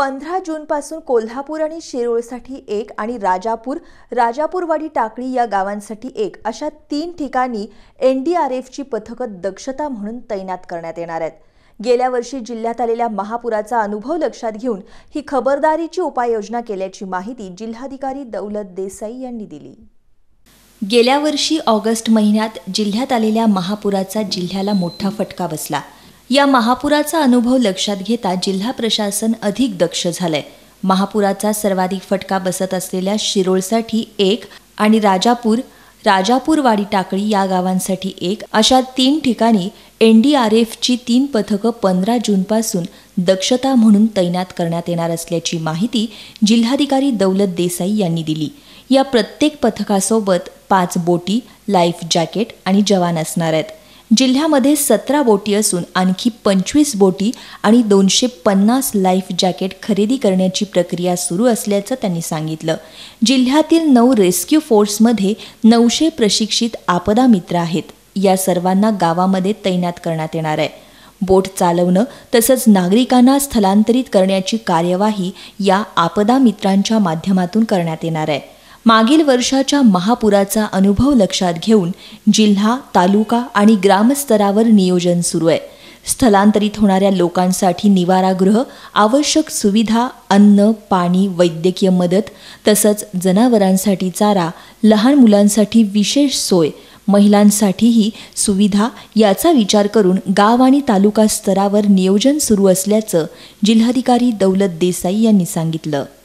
पंधरा जूनपासून कोल्हापूर आणि शिरोळसाठी एक आणि राजापूर राजापूरवाडी टाकळी या गावांसाठी एक अशा तीन ठिकाणी एन डी आर एफची पथकं दक्षता म्हणून तैनात करण्यात येणार आहेत गेल्या वर्षी जिल्ह्यात आलेल्या महापुराचा अनुभव लक्षात घेऊन ही खबरदारीची उपाययोजना केल्याची माहिती जिल्हाधिकारी दौलत देसाई यांनी दिली गेल्या वर्षी ऑगस्ट महिन्यात जिल्ह्यात आलेल्या महापुराचा जिल्ह्याला मोठा फटका बसला या महापुराचा अनुभव लक्षात घेता जिल्हा प्रशासन अधिक दक्ष झालंय महापुराचा सर्वाधिक फटका बसत असलेल्या शिरोळसाठी एक आणि राजापूर राजापूरवाडी टाकळी या गावांसाठी एक अशा तीन ठिकाणी एन डी आर एफची तीन पथकं पंधरा जूनपासून दक्षता म्हणून तैनात करण्यात येणार असल्याची माहिती जिल्हाधिकारी दौलत देसाई यांनी दिली या प्रत्येक पथकासोबत पाच बोटी लाईफ जॅकेट आणि जवान असणार आहेत जिल्ह्यामध्ये सतरा बोटी असून आणखी पंचवीस बोटी आणि दोनशे पन्नास लाईफ जॅकेट खरेदी करण्याची प्रक्रिया सुरू असल्याचं त्यांनी सांगितलं जिल्ह्यातील नऊ रेस्क्यू फोर्समध्ये नऊशे प्रशिक्षित आपदा मित्र आहेत या सर्वांना गावामध्ये तैनात करण्यात येणार आहे बोट चालवणं तसंच नागरिकांना स्थलांतरित करण्याची कार्यवाही या आपदा मित्रांच्या माध्यमातून करण्यात येणार आहे मागील वर्षाच्या महापुराचा अनुभव लक्षात घेऊन जिल्हा तालुका आणि ग्रामस्तरावर नियोजन सुरू आहे स्थलांतरित होणाऱ्या लोकांसाठी निवारागृह आवश्यक सुविधा अन्न पाणी वैद्यकीय मदत तसंच जनावरांसाठी चारा लहान मुलांसाठी विशेष सोय महिलांसाठीही सुविधा याचा विचार करून गाव आणि तालुका स्तरावर नियोजन सुरू असल्याचं जिल्हाधिकारी दौलत देसाई यांनी सांगितलं